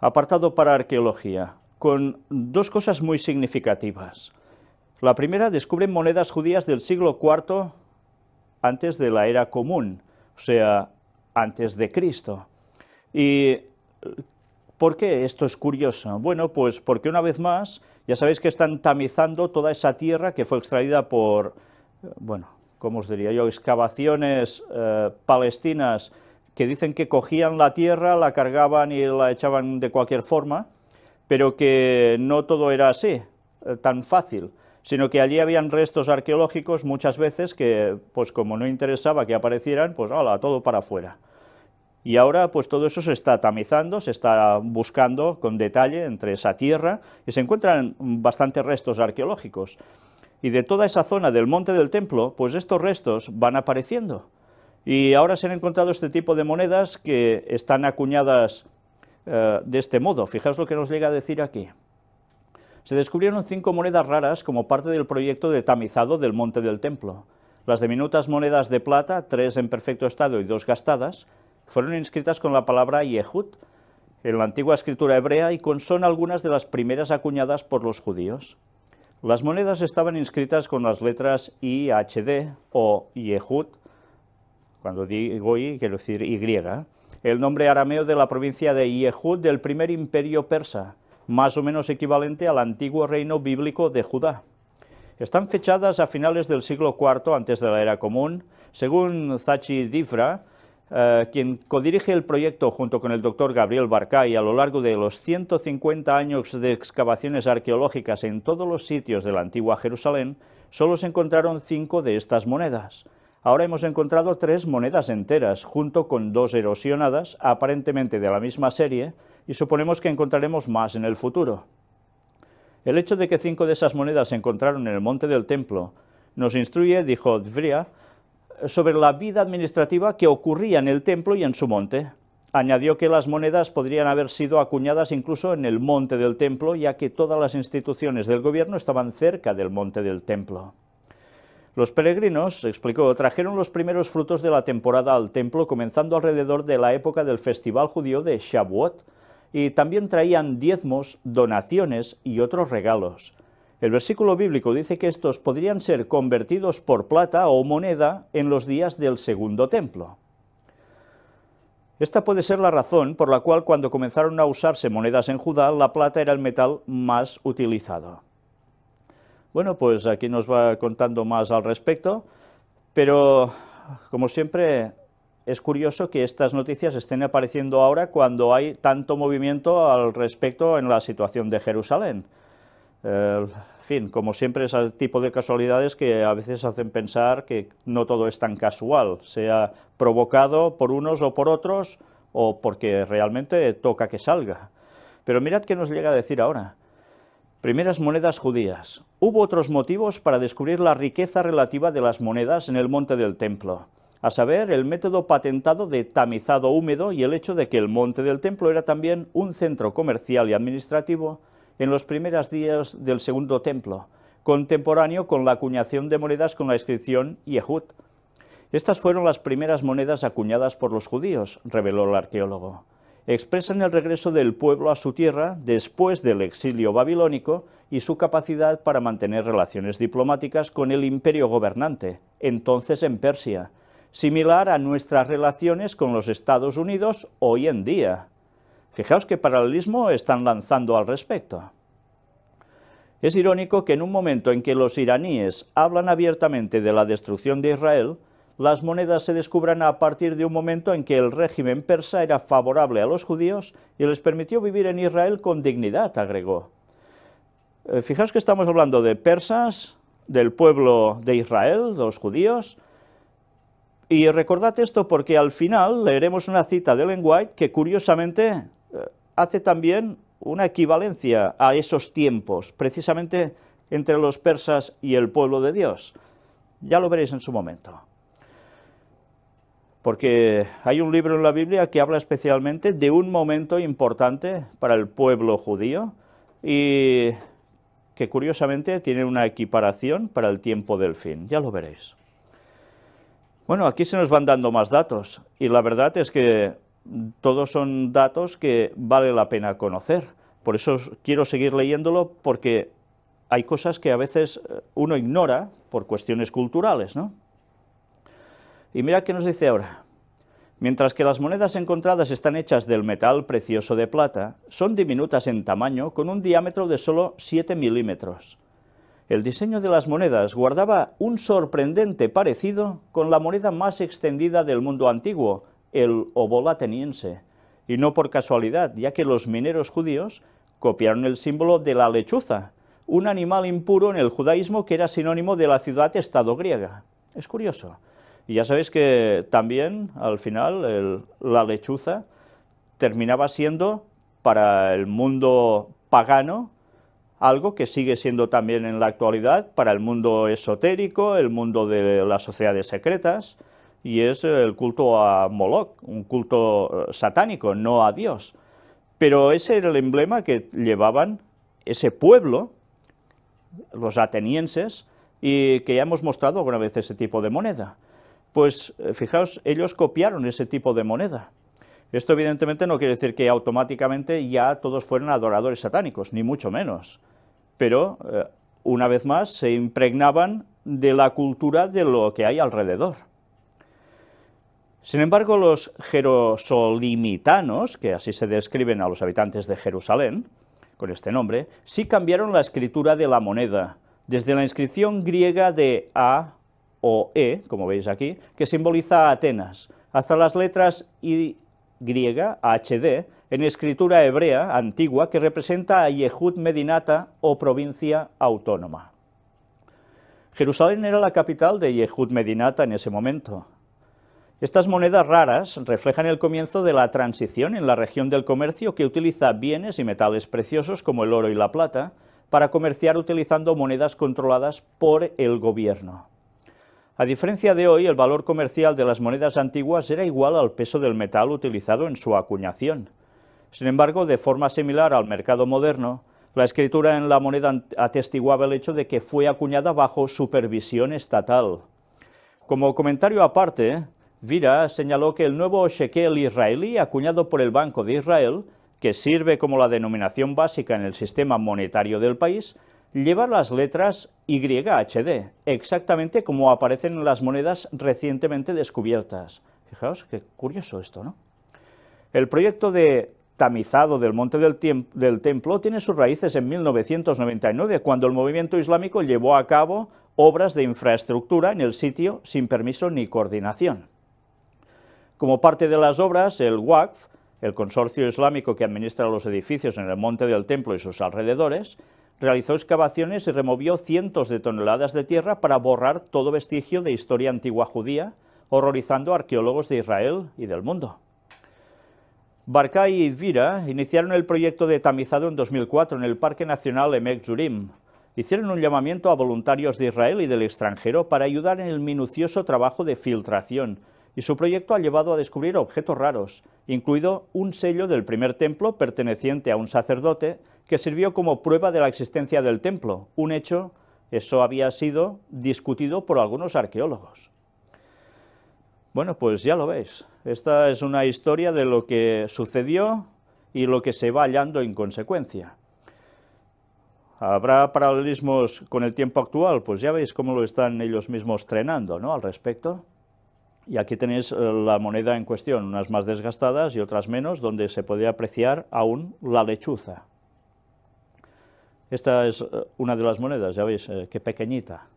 apartado para arqueología, con dos cosas muy significativas. La primera, descubren monedas judías del siglo IV antes de la era común, o sea, antes de Cristo. ¿Y por qué esto es curioso? Bueno, pues porque una vez más, ya sabéis que están tamizando toda esa tierra que fue extraída por, eh, bueno, ¿cómo os diría yo?, excavaciones eh, palestinas que dicen que cogían la tierra, la cargaban y la echaban de cualquier forma, pero que no todo era así, eh, tan fácil, sino que allí habían restos arqueológicos muchas veces que, pues como no interesaba que aparecieran, pues hala, todo para afuera. Y ahora pues todo eso se está tamizando, se está buscando con detalle entre esa tierra y se encuentran bastantes restos arqueológicos. Y de toda esa zona del monte del templo, pues estos restos van apareciendo. Y ahora se han encontrado este tipo de monedas que están acuñadas eh, de este modo. Fijaos lo que nos llega a decir aquí. Se descubrieron cinco monedas raras como parte del proyecto de tamizado del monte del templo. Las diminutas monedas de plata, tres en perfecto estado y dos gastadas, fueron inscritas con la palabra Yehud en la antigua escritura hebrea y con son algunas de las primeras acuñadas por los judíos. Las monedas estaban inscritas con las letras IHD o Yehud, cuando digo Y, quiero decir Y. El nombre arameo de la provincia de Yehud del primer imperio persa, más o menos equivalente al antiguo reino bíblico de Judá. Están fechadas a finales del siglo IV antes de la era común, según Zachi Difra, eh, quien codirige el proyecto junto con el doctor Gabriel y a lo largo de los 150 años de excavaciones arqueológicas en todos los sitios de la antigua Jerusalén, solo se encontraron cinco de estas monedas. Ahora hemos encontrado tres monedas enteras, junto con dos erosionadas, aparentemente de la misma serie, y suponemos que encontraremos más en el futuro. El hecho de que cinco de esas monedas se encontraron en el monte del templo nos instruye, dijo Dvria, sobre la vida administrativa que ocurría en el templo y en su monte. Añadió que las monedas podrían haber sido acuñadas incluso en el monte del templo, ya que todas las instituciones del gobierno estaban cerca del monte del templo. Los peregrinos, explicó, trajeron los primeros frutos de la temporada al templo comenzando alrededor de la época del festival judío de Shavuot y también traían diezmos, donaciones y otros regalos. El versículo bíblico dice que estos podrían ser convertidos por plata o moneda en los días del segundo templo. Esta puede ser la razón por la cual cuando comenzaron a usarse monedas en Judá, la plata era el metal más utilizado. Bueno, pues aquí nos va contando más al respecto, pero como siempre es curioso que estas noticias estén apareciendo ahora cuando hay tanto movimiento al respecto en la situación de Jerusalén. fin, como siempre, es el tipo de casualidades que a veces hacen pensar que no todo es tan casual, sea provocado por unos o por otros, o porque realmente toca que salga. Pero mirad qué nos llega a decir ahora. Primeras monedas judías. Hubo otros motivos para descubrir la riqueza relativa de las monedas en el monte del templo, a saber, el método patentado de tamizado húmedo y el hecho de que el monte del templo era también un centro comercial y administrativo en los primeros días del segundo templo, contemporáneo con la acuñación de monedas con la inscripción Yehud. Estas fueron las primeras monedas acuñadas por los judíos, reveló el arqueólogo expresan el regreso del pueblo a su tierra después del exilio babilónico y su capacidad para mantener relaciones diplomáticas con el imperio gobernante, entonces en Persia, similar a nuestras relaciones con los Estados Unidos hoy en día. Fijaos qué paralelismo están lanzando al respecto. Es irónico que en un momento en que los iraníes hablan abiertamente de la destrucción de Israel, las monedas se descubran a partir de un momento en que el régimen persa era favorable a los judíos y les permitió vivir en Israel con dignidad, agregó. Eh, fijaos que estamos hablando de persas, del pueblo de Israel, los judíos, y recordad esto porque al final leeremos una cita de Ellen White que curiosamente eh, hace también una equivalencia a esos tiempos, precisamente entre los persas y el pueblo de Dios. Ya lo veréis en su momento porque hay un libro en la Biblia que habla especialmente de un momento importante para el pueblo judío y que curiosamente tiene una equiparación para el tiempo del fin, ya lo veréis. Bueno, aquí se nos van dando más datos y la verdad es que todos son datos que vale la pena conocer. Por eso quiero seguir leyéndolo porque hay cosas que a veces eh, uno ignora por cuestiones culturales, ¿no? Y mira qué nos dice ahora. Mientras que las monedas encontradas están hechas del metal precioso de plata, son diminutas en tamaño con un diámetro de solo 7 milímetros. El diseño de las monedas guardaba un sorprendente parecido con la moneda más extendida del mundo antiguo, el obol ateniense, y no por casualidad, ya que los mineros judíos copiaron el símbolo de la lechuza, un animal impuro en el judaísmo que era sinónimo de la ciudad-estado griega. Es curioso. Y ya sabéis que también, al final, la lechuza terminaba siendo para el mundo pagano algo que sigue siendo también en la actualidad para el mundo esotérico, el mundo de las sociedades secretas, y es el culto a Moloch, un culto eh, satánico, no a Dios. Pero ese era el emblema que llevaban ese pueblo, los atenienses, y que ya hemos mostrado alguna vez ese tipo de moneda pues eh, fijaos, ellos copiaron ese tipo de moneda. Esto evidentemente no quiere decir que automáticamente ya todos fueran adoradores satánicos, ni mucho menos. Pero, eh, una vez más, se impregnaban de la cultura de lo que hay alrededor. Sin embargo, los jerosolimitanos, que así se describen a los habitantes de Jerusalén, con este nombre, sí cambiaron la escritura de la moneda, desde la inscripción griega de A o E, como veis aquí, que simboliza Atenas, hasta las letras Y, HD, en escritura hebrea antigua que representa a Yehud Medinata o provincia autónoma. Jerusalén era la capital de Yehud Medinata en ese momento. Estas monedas raras reflejan el comienzo de la transición en la región del comercio que utiliza bienes y metales preciosos como el oro y la plata para comerciar utilizando monedas controladas por el gobierno. A diferencia de hoy, el valor comercial de las monedas antiguas era igual al peso del metal utilizado en su acuñación. Sin embargo, de forma similar al mercado moderno, la escritura en la moneda atestiguaba el hecho de que fue acuñada bajo supervisión estatal. Como comentario aparte, Vira señaló que el nuevo shekel israelí acuñado por el Banco de Israel, que sirve como la denominación básica en el sistema monetario del país, lleva las letras YHD, exactamente como aparecen en las monedas recientemente descubiertas. Fijaos qué curioso esto, ¿no? El proyecto de tamizado del Monte del, Templo tiene sus raíces en 1999, cuando el movimiento islámico llevó a cabo obras de infraestructura en el sitio sin permiso ni coordinación. Como parte de las obras, el WACF, el consorcio islámico que administra los edificios en el Monte del Templo y sus alrededores, realizó excavaciones y removió cientos de toneladas de tierra para borrar todo vestigio de historia antigua judía, horrorizando a arqueólogos de Israel y del mundo. Barca y Idvira iniciaron el proyecto de tamizado en 2004 en el Parque Nacional Emek jurim Hicieron un llamamiento a voluntarios de Israel y del extranjero para ayudar en el minucioso trabajo de filtración, y su proyecto ha llevado a descubrir objetos raros, incluido un sello del primer templo perteneciente a un sacerdote que sirvió como prueba de la existencia del templo, un hecho, eso había sido discutido por algunos arqueólogos. Bueno, pues ya lo veis, esta es una historia de lo que sucedió y lo que se va hallando en consecuencia. ¿Habrá paralelismos con el tiempo actual? Pues ya veis cómo lo están ellos mismos trenando ¿no? al respecto y aquí tenéis eh, la moneda en cuestión, unas más desgastadas y otras menos, donde se puede apreciar aún la lechuza. Esta es eh, una de las monedas, ya veis, eh, qué pequeñita.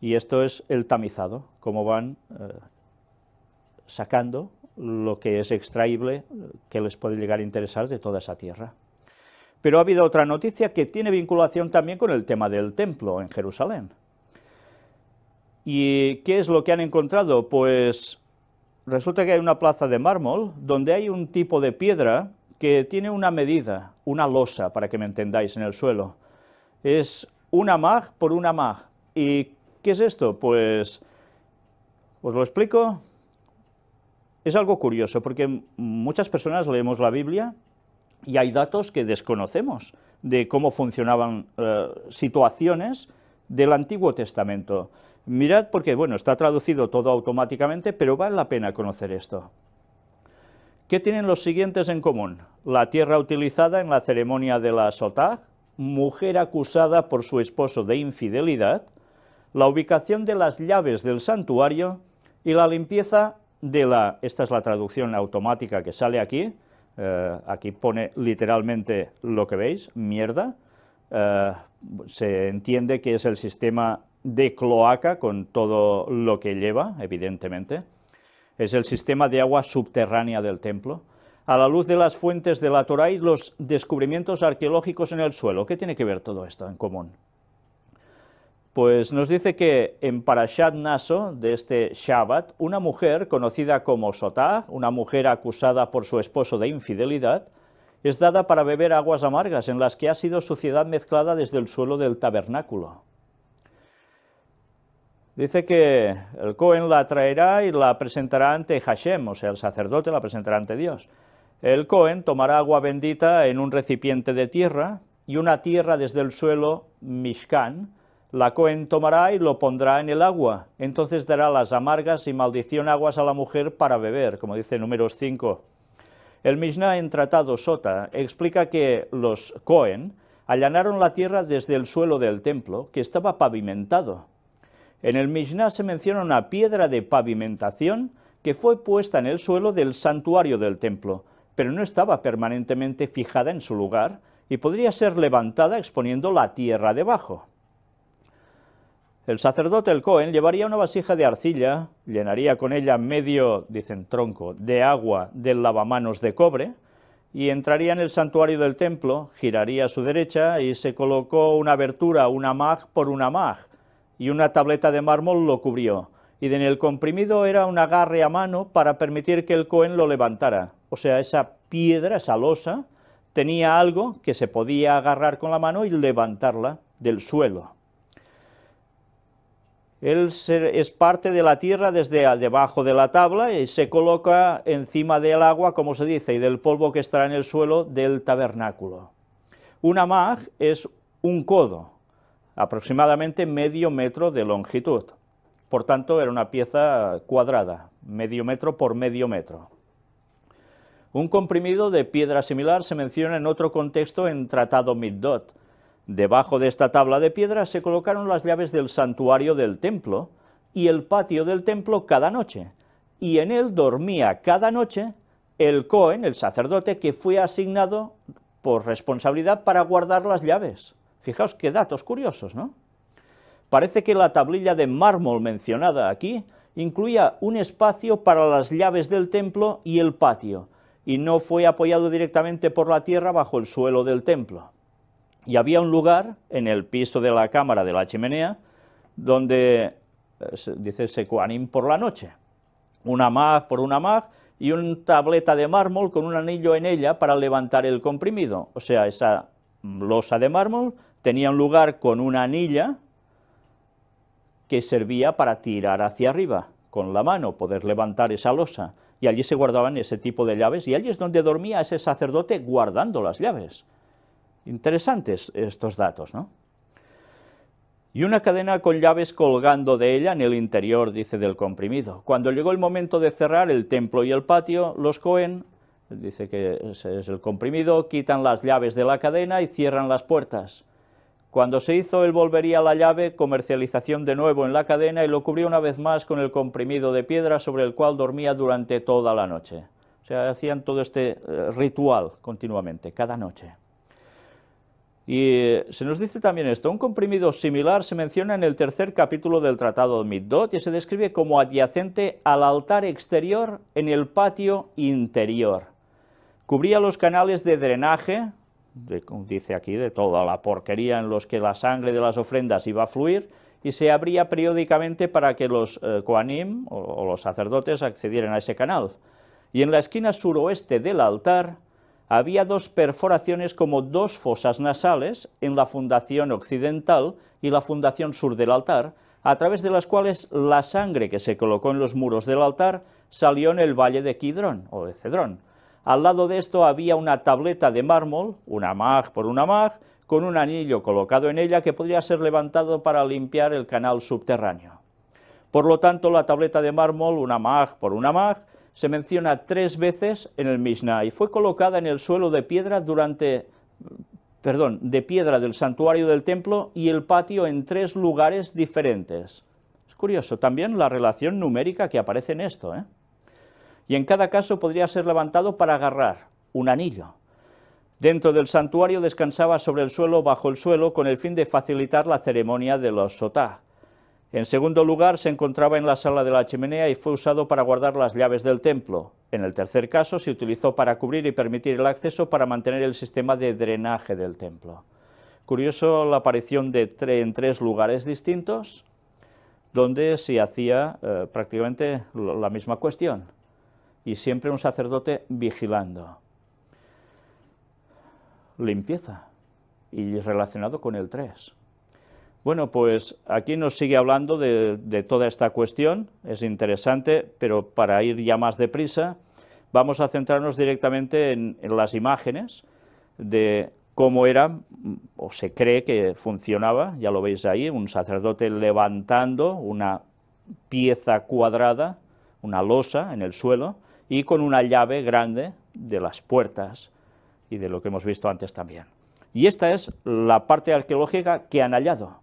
Y esto es el tamizado, cómo van sacando lo que es extraíble, que les puede llegar a interesar de toda esa tierra. Pero ha habido otra noticia que tiene vinculación también con el tema del templo en Jerusalén. ¿Y qué es lo que han encontrado? Pues resulta que hay una plaza de mármol donde hay un tipo de piedra que tiene una medida, una losa, para que me entendáis, en el suelo. Es una mag por una mag. ¿Y qué es esto? Pues, ¿os lo explico? Es algo curioso, porque muchas personas leemos la Biblia y hay datos que desconocemos de cómo funcionaban eh, situaciones del Antiguo Testamento. Mirad porque, bueno, está traducido todo automáticamente, pero vale la pena conocer esto. ¿Qué tienen los siguientes en común? La tierra utilizada en la ceremonia de la Sotag, mujer acusada por su esposo de infidelidad, la ubicación de las llaves del santuario y la limpieza de la, esta es la traducción automática que sale aquí, eh, aquí pone literalmente lo que veis, mierda, eh, se entiende que es el sistema de cloaca con todo lo que lleva, evidentemente. Es el sistema de agua subterránea del templo. A la luz de las fuentes de la Torá y los descubrimientos arqueológicos en el suelo. ¿Qué tiene que ver todo esto en común? Pues nos dice que en Parashat Naso, de este Shabbat, una mujer conocida como Sotá, una mujer acusada por su esposo de infidelidad, es dada para beber aguas amargas en las que ha sido suciedad mezclada desde el suelo del tabernáculo. Dice que el Cohen la traerá y la presentará ante Hashem, o sea, el sacerdote la presentará ante Dios. El Cohen tomará agua bendita en un recipiente de tierra y una tierra desde el suelo, Mishkan, la Cohen tomará y lo pondrá en el agua, entonces dará las amargas y maldición aguas a la mujer para beber, como dice números 5. El Mishnah en Tratado Sota explica que los Cohen allanaron la tierra desde el suelo del templo, que estaba pavimentado, en el Mishnah se menciona una piedra de pavimentación que fue puesta en el suelo del santuario del templo, pero no estaba permanentemente fijada en su lugar y podría ser levantada exponiendo la tierra debajo. El sacerdote el Cohen llevaría una vasija de arcilla, llenaría con ella medio, dicen tronco, de agua del lavamanos de cobre, y entraría en el santuario del templo, giraría a su derecha y se colocó una abertura, una mag por una mag, y una tableta de mármol lo cubrió, y en el comprimido era un agarre a mano para permitir que el Cohen lo levantara. O sea, esa piedra, esa losa, tenía algo que se podía agarrar con la mano y levantarla del suelo. Él es parte de la tierra desde debajo de la tabla y se coloca encima del agua, como se dice, y del polvo que estará en el suelo del tabernáculo. Una mag es un codo, aproximadamente medio metro de longitud. Por tanto, era una pieza cuadrada, medio metro por medio metro. Un comprimido de piedra similar se menciona en otro contexto en Tratado Middot. Debajo de esta tabla de piedra se colocaron las llaves del santuario del templo y el patio del templo cada noche, y en él dormía cada noche el Cohen, el sacerdote, que fue asignado por responsabilidad para guardar las llaves. Fijaos qué datos curiosos, ¿no? Parece que la tablilla de mármol mencionada aquí incluía un espacio para las llaves del templo y el patio, y no fue apoyado directamente por la tierra bajo el suelo del templo. Y había un lugar en el piso de la cámara de la chimenea donde, eh, dice Secuanim, por la noche. Una mag por una mag y una tableta de mármol con un anillo en ella para levantar el comprimido. O sea, esa losa de mármol tenía un lugar con una anilla que servía para tirar hacia arriba con la mano, poder levantar esa losa, y allí se guardaban ese tipo de llaves, y allí es donde dormía ese sacerdote guardando las llaves. Interesantes estos datos, ¿no? Y una cadena con llaves colgando de ella en el interior, dice, del comprimido. Cuando llegó el momento de cerrar el templo y el patio, los Cohen, dice que ese es el comprimido, quitan las llaves de la cadena y cierran las puertas. Cuando se hizo, él volvería a la llave, comercialización de nuevo en la cadena y lo cubrió una vez más con el comprimido de piedra sobre el cual dormía durante toda la noche. O sea, hacían todo este eh, ritual continuamente, cada noche. Y eh, se nos dice también esto, un comprimido similar se menciona en el tercer capítulo del Tratado de Middot y se describe como adyacente al altar exterior en el patio interior. Cubría los canales de drenaje, dice aquí, de toda la porquería en los que la sangre de las ofrendas iba a fluir, y se abría periódicamente para que los eh, o, los sacerdotes accedieran a ese canal. Y en la esquina suroeste del altar había dos perforaciones como dos fosas nasales en la fundación occidental y la fundación sur del altar, a través de las cuales la sangre que se colocó en los muros del altar salió en el valle de Kidrón o de Cedrón al lado de esto había una tableta de mármol, una mag por una mag, con un anillo colocado en ella que podría ser levantado para limpiar el canal subterráneo. Por lo tanto, la tableta de mármol, una mag por una mag, se menciona tres veces en el Mishnah y fue colocada en el suelo de piedra durante perdón, de piedra del santuario del templo y el patio en tres lugares diferentes. Es curioso también la relación numérica que aparece en esto, ¿eh? y en cada caso podría ser levantado para agarrar un anillo. Dentro del santuario descansaba sobre el suelo bajo el suelo con el fin de facilitar la ceremonia de los sotá. En segundo lugar, se encontraba en la sala de la chimenea y fue usado para guardar las llaves del templo. En el tercer caso, se utilizó para cubrir y permitir el acceso para mantener el sistema de drenaje del templo. Curioso la aparición de en tres lugares distintos, donde se hacía eh, prácticamente la misma cuestión y siempre un sacerdote vigilando. Limpieza y relacionado con el 3. Bueno, pues aquí nos sigue hablando de, toda esta cuestión, es interesante, pero para ir ya más deprisa, vamos a centrarnos directamente en las imágenes de cómo era o se cree que funcionaba, ya lo veis ahí, un sacerdote levantando una pieza cuadrada, una losa en el suelo, y con una llave grande de las puertas y de lo que hemos visto antes también. Y esta es la parte arqueológica que han hallado.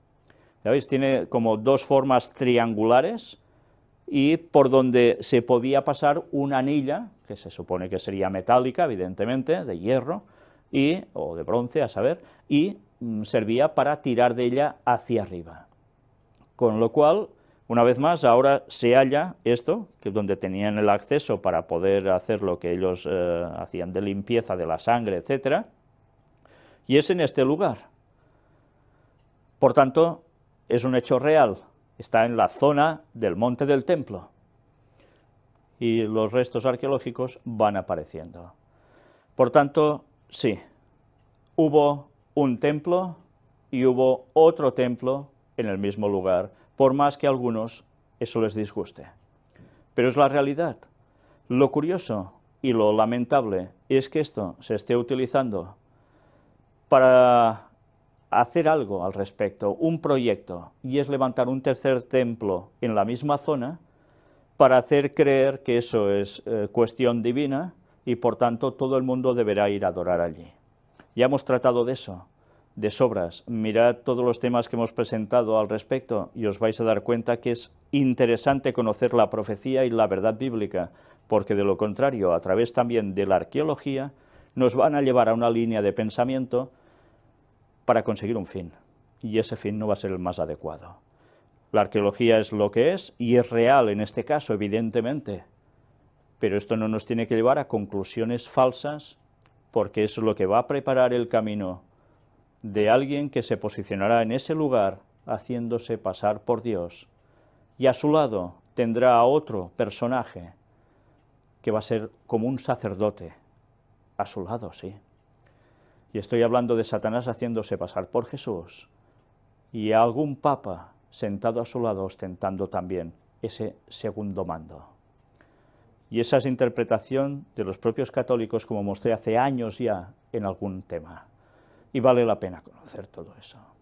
¿Ya veis? Tiene como dos formas triangulares y por donde se podía pasar una anilla, que se supone que sería metálica, evidentemente, de hierro, y, o de bronce, a saber, y mm, servía para tirar de ella hacia arriba. Con lo cual, una vez más, ahora se halla esto, que donde tenían el acceso para poder hacer lo que ellos eh, hacían de limpieza de la sangre, etc. Y es en este lugar. Por tanto, es un hecho real. Está en la zona del monte del templo. Y los restos arqueológicos van apareciendo. Por tanto, sí, hubo un templo y hubo otro templo en el mismo lugar por más que a algunos eso les disguste. Pero es la realidad. Lo curioso y lo lamentable es que esto se esté utilizando para hacer algo al respecto, un proyecto, y es levantar un tercer templo en la misma zona para hacer creer que eso es eh, cuestión divina y por tanto todo el mundo deberá ir a adorar allí. Ya hemos tratado de eso de sobras. Mirad todos los temas que hemos presentado al respecto y os vais a dar cuenta que es interesante conocer la profecía y la verdad bíblica, porque de lo contrario, a través también de la arqueología, nos van a llevar a una línea de pensamiento para conseguir un fin, y ese fin no va a ser el más adecuado. La arqueología es lo que es y es real en este caso, evidentemente, pero esto no nos tiene que llevar a conclusiones falsas, porque eso es lo que va a preparar el camino de alguien que se posicionará en ese lugar haciéndose pasar por Dios. Y a su lado tendrá a otro personaje que va a ser como un sacerdote. A su lado, sí. Y estoy hablando de Satanás haciéndose pasar por Jesús y algún papa sentado a su lado ostentando también ese segundo mando. Y esa es interpretación de los propios católicos como mostré hace años ya en algún tema y vale la pena conocer todo eso.